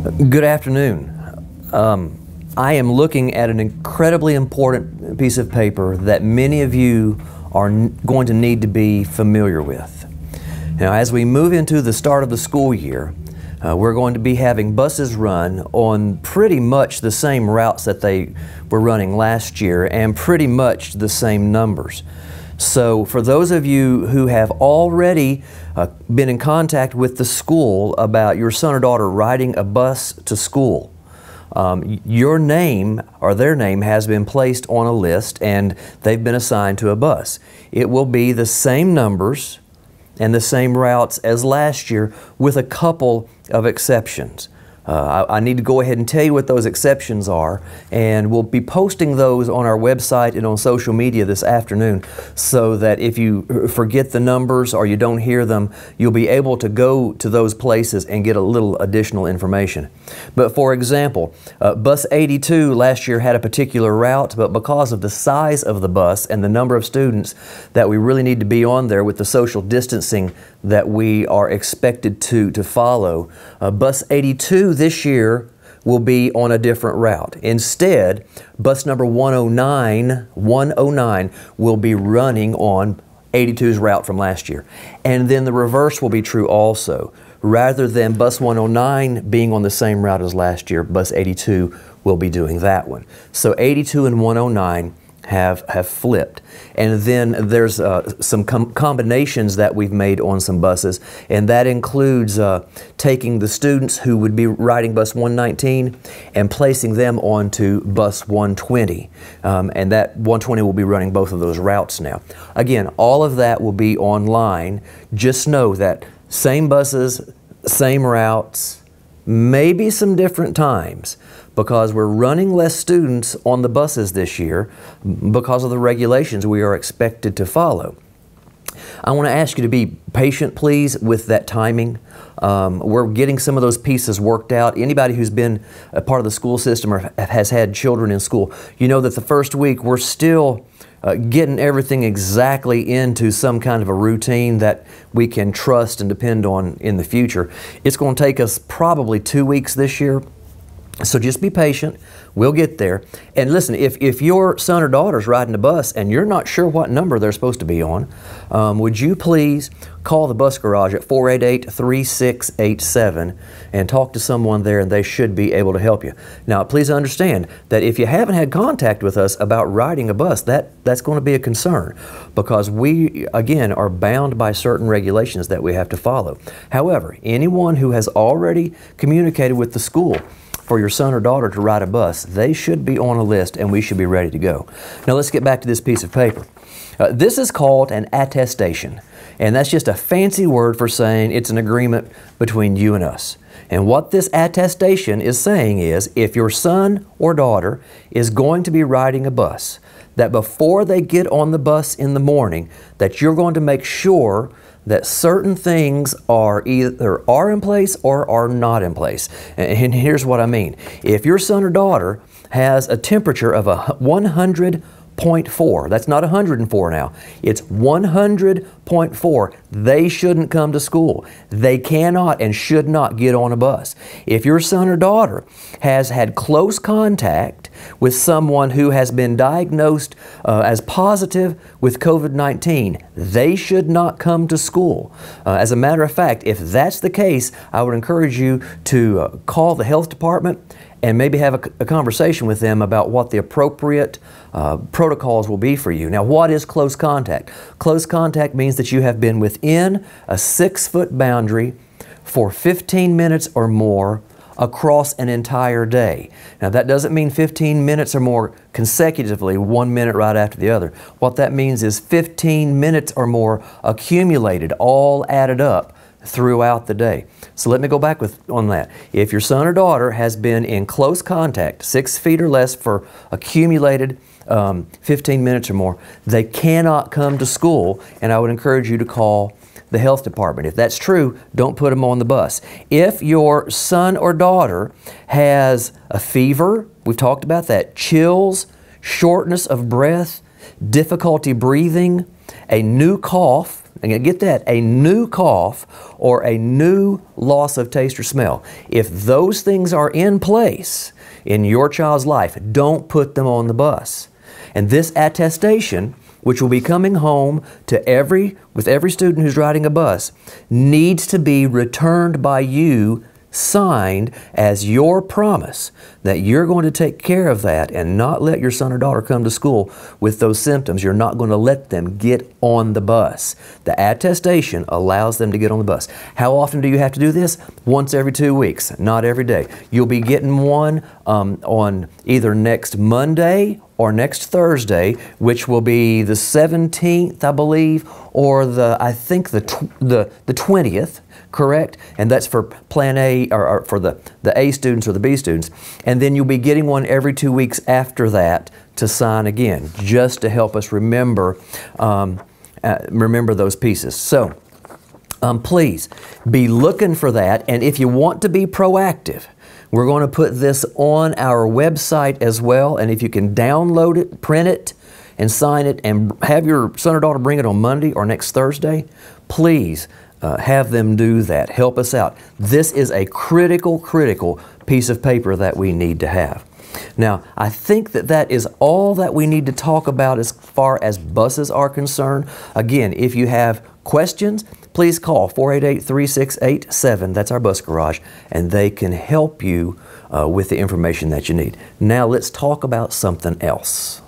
Good afternoon. Um, I am looking at an incredibly important piece of paper that many of you are going to need to be familiar with. Now, as we move into the start of the school year, uh, we're going to be having buses run on pretty much the same routes that they were running last year and pretty much the same numbers. So for those of you who have already uh, been in contact with the school about your son or daughter riding a bus to school, um, your name or their name has been placed on a list and they've been assigned to a bus. It will be the same numbers and the same routes as last year with a couple of exceptions. Uh, I, I, need to go ahead and tell you what those exceptions are, and we'll be posting those on our website and on social media this afternoon so that if you forget the numbers or you don't hear them, you'll be able to go to those places and get a little additional information. But for example, uh, Bus 82 last year had a particular route, but because of the size of the bus and the number of students that we really need to be on there with the social distancing that we are expected to, to follow. Uh, bus 82 this year will be on a different route. Instead, bus number 109, 109 will be running on 82's route from last year. And then the reverse will be true also. Rather than bus 109 being on the same route as last year, bus 82 will be doing that one. So 82 and 109 have, have flipped. And then there's uh, some com combinations that we've made on some buses, and that includes uh, taking the students who would be riding bus 119 and placing them onto bus 120. Um, and that 120 will be running both of those routes now. Again, all of that will be online. Just know that same buses, same routes, maybe some different times, because we're running less students on the buses this year because of the regulations we are expected to follow. I want to ask you to be patient, please, with that timing. Um, we're getting some of those pieces worked out. Anybody who's been a part of the school system or has had children in school, you know that the first week we're still uh, getting everything exactly into some kind of a routine that we can trust and depend on in the future. It's going to take us probably two weeks this year so just be patient. We'll get there. And listen, if, if your son or daughter's riding the bus and you're not sure what number they're supposed to be on, um, would you please call the bus garage at 488 3687 and talk to someone there, and they should be able to help you. Now, please understand that if you haven't had contact with us about riding a bus, that, that's going to be a concern because we, again, are bound by certain regulations that we have to follow. However, anyone who has already communicated with the school, for your son or daughter to ride a bus. They should be on a list and we should be ready to go. Now let's get back to this piece of paper. Uh, this is called an attestation, and that's just a fancy word for saying it's an agreement between you and us. And what this attestation is saying is if your son or daughter is going to be riding a bus, that before they get on the bus in the morning, that you're going to make sure that certain things are either are in place or are not in place. And here's what I mean. If your son or daughter has a temperature of a 100 100.4. That's not 104 now. It's 100.4. They shouldn't come to school. They cannot and should not get on a bus. If your son or daughter has had close contact with someone who has been diagnosed uh, as positive with COVID 19, they should not come to school. Uh, as a matter of fact, if that's the case, I would encourage you to uh, call the health department and maybe have a, a conversation with them about what the appropriate uh, protocols will be for you. Now, what is close contact? Close contact means that you have been within a six foot boundary for 15 minutes or more across an entire day. Now, that doesn't mean 15 minutes or more consecutively, one minute right after the other. What that means is 15 minutes or more accumulated, all added up throughout the day. So let me go back with on that. If your son or daughter has been in close contact, six feet or less for accumulated um, 15 minutes or more, they cannot come to school, and I would encourage you to call the health department. If that's true, don't put them on the bus. If your son or daughter has a fever, we've talked about that, chills, shortness of breath, difficulty breathing, a new cough, and get that a new cough or a new loss of taste or smell. If those things are in place in your child's life, don't put them on the bus. And this attestation, which will be coming home to every with every student who's riding a bus, needs to be returned by you signed as your promise that you're going to take care of that and not let your son or daughter come to school with those symptoms. You're not going to let them get on the bus. The attestation allows them to get on the bus. How often do you have to do this? Once every two weeks, not every day. You'll be getting one um, on either next Monday or next Thursday, which will be the 17th, I believe, or the I think the the the 20th, correct? And that's for Plan A or, or, for the the A students or the B students. And then you'll be getting one every two weeks after that to sign again, just to help us remember um, uh, remember those pieces. So. Um, please be looking for that, and if you want to be proactive, we're going to put this on our website as well. And if you can download it, print it, and sign it, and have your son or daughter bring it on Monday or next Thursday, please uh, have them do that. Help us out. This is a critical, critical piece of paper that we need to have. Now, I think that that is all that we need to talk about as far as buses are concerned. Again, if you have questions, please call 488 3687. That's our bus garage, and they can help you uh, with the information that you need. Now, let's talk about something else.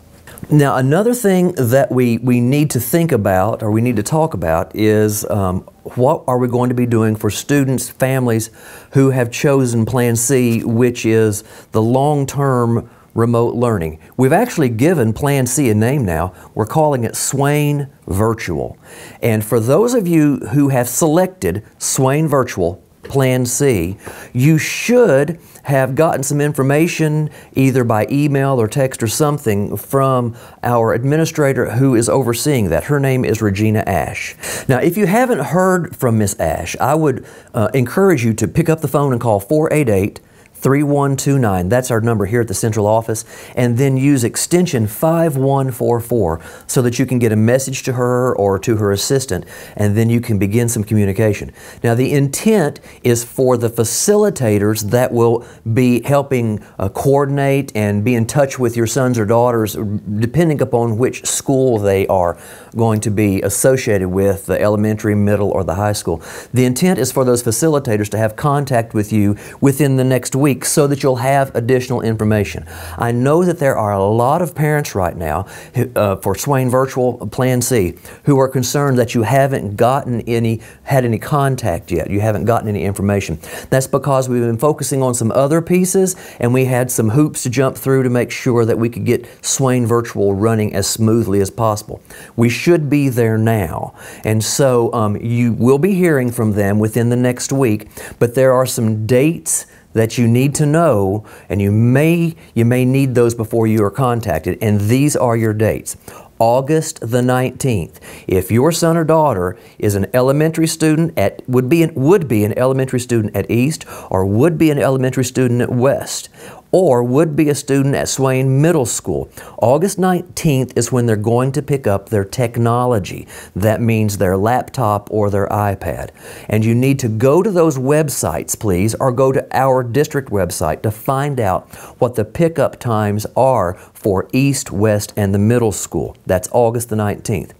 Now, another thing that we, we need to think about or we need to talk about is um, what are we going to be doing for students, families who have chosen Plan C, which is the long term remote learning. We've actually given Plan C a name now. We're calling it Swain Virtual. And for those of you who have selected Swain Virtual, Plan C, you should have gotten some information either by email or text or something from our administrator who is overseeing that. Her name is Regina Ash. Now, if you haven't heard from Miss Ash, I would uh, encourage you to pick up the phone and call 488 3129. That's our number here at the central office. And then use extension 5144 so that you can get a message to her or to her assistant, and then you can begin some communication. Now, the intent is for the facilitators that will be helping uh, coordinate and be in touch with your sons or daughters, depending upon which school they are going to be associated with the elementary, middle, or the high school. The intent is for those facilitators to have contact with you within the next week so that you'll have additional information. I know that there are a lot of parents right now who, uh, for Swain Virtual Plan C who are concerned that you haven't gotten any, had any contact yet. You haven't gotten any information. That's because we've been focusing on some other pieces and we had some hoops to jump through to make sure that we could get Swain Virtual running as smoothly as possible. We should be there now. And so um, you will be hearing from them within the next week, but there are some dates that you need to know, and you may, you may need those before you are contacted, and these are your dates. August the 19th. If your son or daughter is an elementary student at would be an, would be an elementary student at East or would be an elementary student at West or would be a student at Swain Middle School. August 19th is when they're going to pick up their technology. That means their laptop or their iPad. And you need to go to those websites, please, or go to our district website to find out what the pickup times are for East, West, and the middle school. That's August the 19th.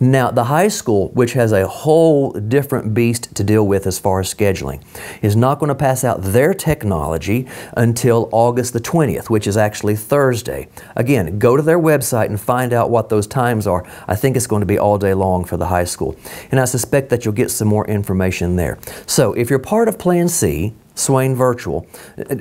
Now, the high school, which has a whole different beast to deal with as far as scheduling, is not going to pass out their technology until August the 20th, which is actually Thursday. Again, go to their website and find out what those times are. I think it's going to be all day long for the high school. And I suspect that you'll get some more information there. So if you're part of Plan C, Swain Virtual.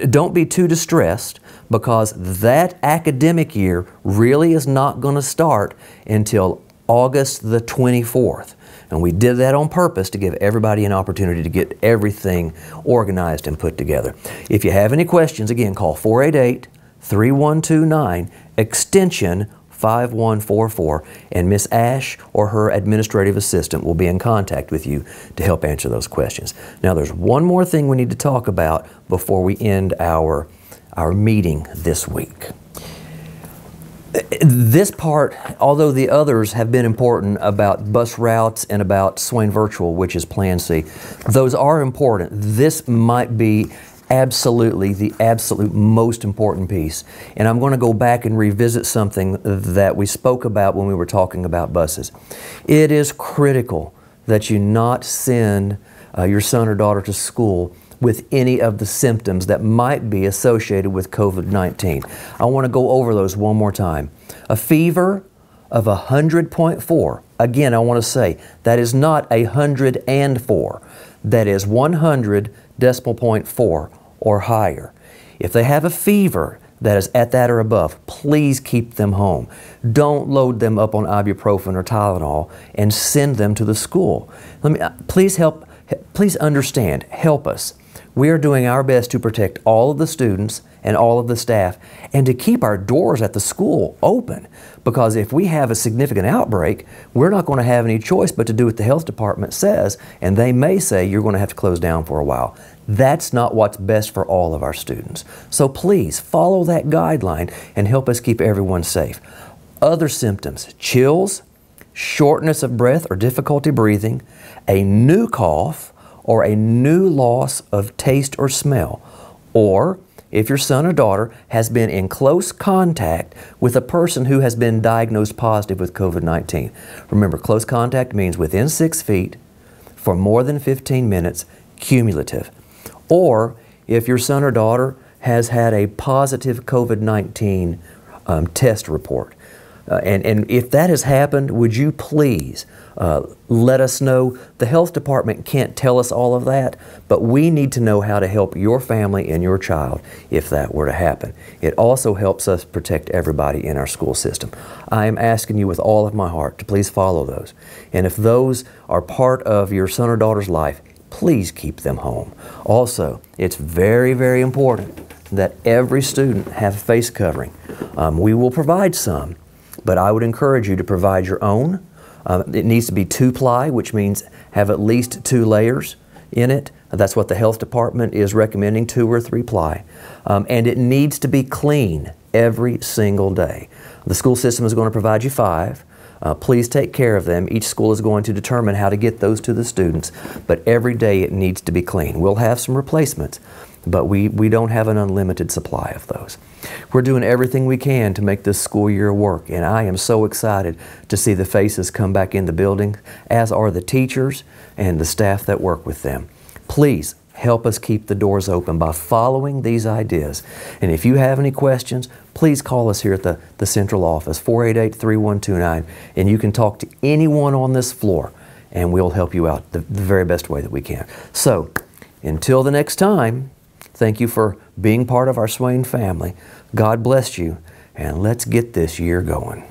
Don't be too distressed because that academic year really is not going to start until August the 24th. And we did that on purpose to give everybody an opportunity to get everything organized and put together. If you have any questions, again, call 488 3129 extension 5144, and Miss Ash or her administrative assistant will be in contact with you to help answer those questions. Now, there's one more thing we need to talk about before we end our, our meeting this week this part, although the others have been important about bus routes and about Swain Virtual, which is Plan C, those are important. This might be absolutely the absolute most important piece. And I'm going to go back and revisit something that we spoke about when we were talking about buses. It is critical that you not send uh, your son or daughter to school with any of the symptoms that might be associated with COVID 19. I want to go over those one more time. A fever of 100.4. Again, I want to say that is not 104. That is 100 decimal point 4 or higher. If they have a fever that is at that or above, please keep them home. Don't load them up on ibuprofen or Tylenol and send them to the school. Let me uh, please help please understand, help us. We are doing our best to protect all of the students and all of the staff and to keep our doors at the school open because if we have a significant outbreak, we're not going to have any choice but to do what the health department says, and they may say you're going to have to close down for a while. That's not what's best for all of our students. So please follow that guideline and help us keep everyone safe. Other symptoms chills, shortness of breath or difficulty breathing, a new cough, or a new loss of taste or smell, or if your son or daughter has been in close contact with a person who has been diagnosed positive with COVID 19. Remember, close contact means within six feet for more than 15 minutes cumulative. Or if your son or daughter has had a positive COVID 19 um, test report. Uh, and, and if that has happened, would you please uh, let us know? The health department can't tell us all of that, but we need to know how to help your family and your child if that were to happen. It also helps us protect everybody in our school system. I am asking you with all of my heart to please follow those. And if those are part of your son or daughter's life, please keep them home. Also, it's very, very important that every student have a face covering. Um, we will provide some but I would encourage you to provide your own. Um, it needs to be two ply, which means have at least two layers in it. That's what the health department is recommending, two or three ply. Um, and it needs to be clean every single day. The school system is going to provide you five. Uh, please take care of them. Each school is going to determine how to get those to the students, but every day it needs to be clean. We'll have some replacements, but we, we don't have an unlimited supply of those. We're doing everything we can to make this school year work, and I am so excited to see the faces come back in the building, as are the teachers and the staff that work with them. Please help us keep the doors open by following these ideas. And if you have any questions, please call us here at the, the central office, 488 3129, and you can talk to anyone on this floor, and we'll help you out the, the very best way that we can. So, until the next time, Thank you for being part of our Swain family. God bless you, and let's get this year going.